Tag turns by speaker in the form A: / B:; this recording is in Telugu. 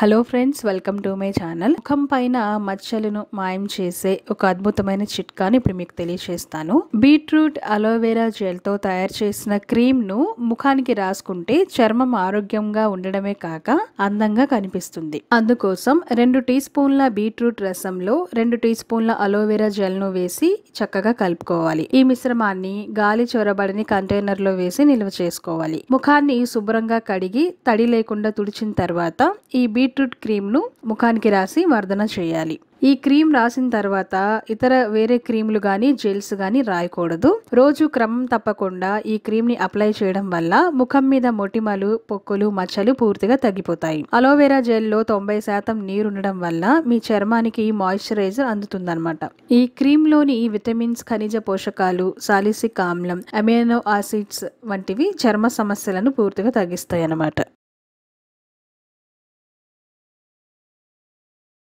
A: hello friends welcome to my channel ముఖం పైన మచ్చలను మాయం చేసే ఒక అద్భుతమైన చిట్కాని ఇప్పుడు మీకు తెలియజేస్తాను బీట్రూట్ అలోవెరా జెల్తో తయారు చేసిన క్రీమ్ను ముఖానికి రాసుకుంటే చర్మం ఆరోగ్యంగా ఉండడమే కాక అందంగా కనిపిస్తుంది అందుకోసం రెండు టీ స్పూన్ల బీట్రూట్ రసంలో రెండు టీ స్పూన్ల అలోవెరా జెల్ను వేసి చక్కగా కలుపుకోవాలి ఈ మిశ్రమాన్ని గాలి చొరబడని కంటైనర్లో వేసి నిల్వ చేసుకోవాలి ముఖాన్ని శుభ్రంగా కడిగి తడి లేకుండా తుడిచిన తర్వాత ఈ బీట్ బీట్రూట్ క్రీమ్ను ముఖానికి రాసి మర్దన చేయాలి ఈ క్రీమ్ రాసిన తర్వాత ఇతర వేరే క్రీమ్లు కానీ జెల్స్ కానీ రాయకూడదు రోజు క్రమం తప్పకుండా ఈ క్రీమ్ని అప్లై చేయడం వల్ల ముఖం మీద మొటిమలు పొక్కులు మచ్చలు పూర్తిగా తగ్గిపోతాయి అలోవెరా జెల్లో తొంభై శాతం నీరు ఉండడం వల్ల మీ చర్మానికి ఈ మాయిశ్చరైజర్ అందుతుందన్నమాట ఈ క్రీమ్లోని విటమిన్స్ ఖనిజ పోషకాలు సాలిసిక్ ఆమ్లం అమెనో ఆసిడ్స్ వంటివి చర్మ సమస్యలను పూర్తిగా తగ్గిస్తాయి అన్నమాట